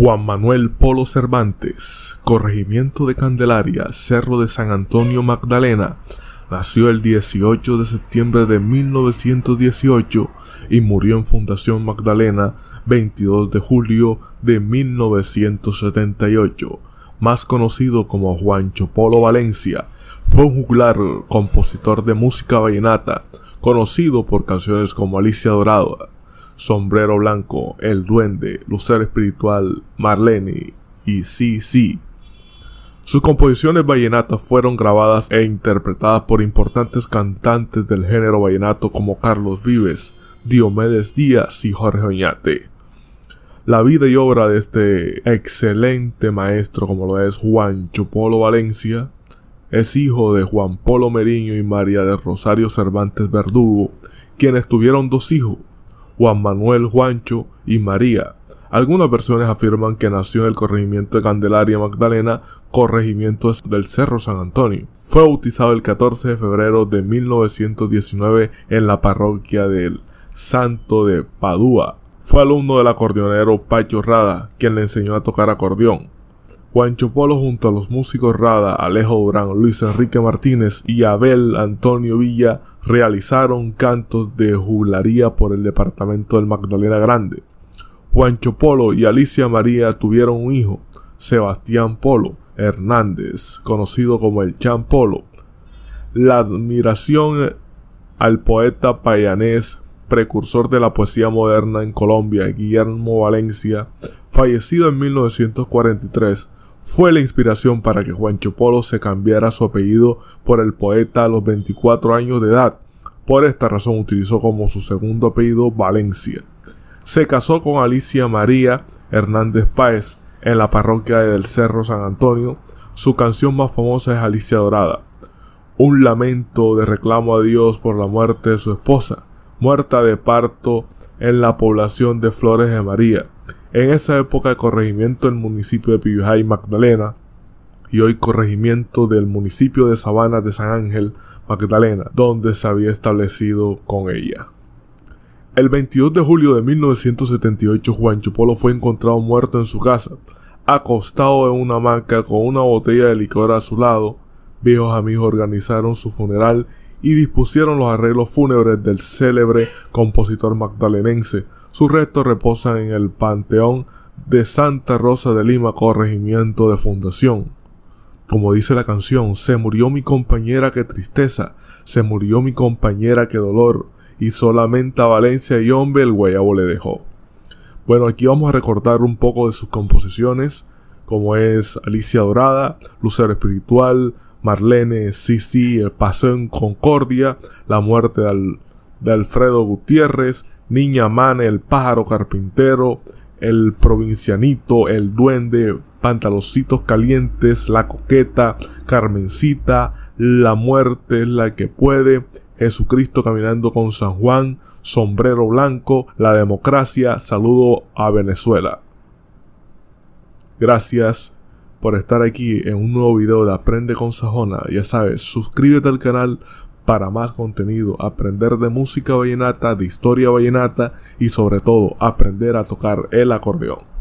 Juan Manuel Polo Cervantes, corregimiento de Candelaria, Cerro de San Antonio Magdalena, nació el 18 de septiembre de 1918 y murió en Fundación Magdalena 22 de julio de 1978, más conocido como Juancho Polo Valencia. Fue un juglar, compositor de música vallenata, conocido por canciones como Alicia Dorada, Sombrero Blanco, El Duende, Lucer Espiritual, Marlene y CC. Sus composiciones vallenatas fueron grabadas e interpretadas por importantes cantantes del género vallenato como Carlos Vives, Diomedes Díaz y Jorge Oñate. La vida y obra de este excelente maestro como lo es Juan Chupolo Valencia es hijo de Juan Polo Meriño y María de Rosario Cervantes Verdugo, quienes tuvieron dos hijos, Juan Manuel, Juancho y María. Algunas versiones afirman que nació en el corregimiento de Candelaria Magdalena, corregimiento del Cerro San Antonio. Fue bautizado el 14 de febrero de 1919 en la parroquia del Santo de Padua. Fue alumno del acordeonero Pacho Rada, quien le enseñó a tocar acordeón. Juancho Polo junto a los músicos Rada, Alejo Durán, Luis Enrique Martínez y Abel Antonio Villa realizaron cantos de juglaría por el departamento del Magdalena Grande. Juancho Polo y Alicia María tuvieron un hijo, Sebastián Polo Hernández, conocido como el Chan Polo. La admiración al poeta payanés, precursor de la poesía moderna en Colombia, Guillermo Valencia, fallecido en 1943, fue la inspiración para que Juancho Polo se cambiara su apellido por el poeta a los 24 años de edad. Por esta razón utilizó como su segundo apellido Valencia. Se casó con Alicia María Hernández Páez en la parroquia del Cerro San Antonio. Su canción más famosa es Alicia Dorada, un lamento de reclamo a Dios por la muerte de su esposa, muerta de parto en la población de Flores de María en esa época corregimiento del municipio de y Magdalena y hoy corregimiento del municipio de Sabana de San Ángel Magdalena, donde se había establecido con ella. El 22 de julio de 1978 Juan Chupolo fue encontrado muerto en su casa, acostado en una hamaca con una botella de licor a su lado. Viejos amigos organizaron su funeral y dispusieron los arreglos fúnebres del célebre compositor magdalenense, sus restos reposan en el Panteón de Santa Rosa de Lima, corregimiento de fundación. Como dice la canción, se murió mi compañera que tristeza, se murió mi compañera que dolor, y solamente a Valencia y Hombre el guayabo le dejó. Bueno, aquí vamos a recordar un poco de sus composiciones, como es Alicia Dorada, Lucero Espiritual, Marlene, Sisi, El Paseo en Concordia, La Muerte de, de Alfredo Gutiérrez, Niña Mane, el pájaro carpintero, el provincianito, el duende, pantalocitos calientes, la coqueta, Carmencita, la muerte es la que puede, Jesucristo caminando con San Juan, sombrero blanco, la democracia, saludo a Venezuela. Gracias por estar aquí en un nuevo video de Aprende con Sajona. Ya sabes, suscríbete al canal para más contenido, aprender de música vallenata, de historia vallenata y sobre todo aprender a tocar el acordeón.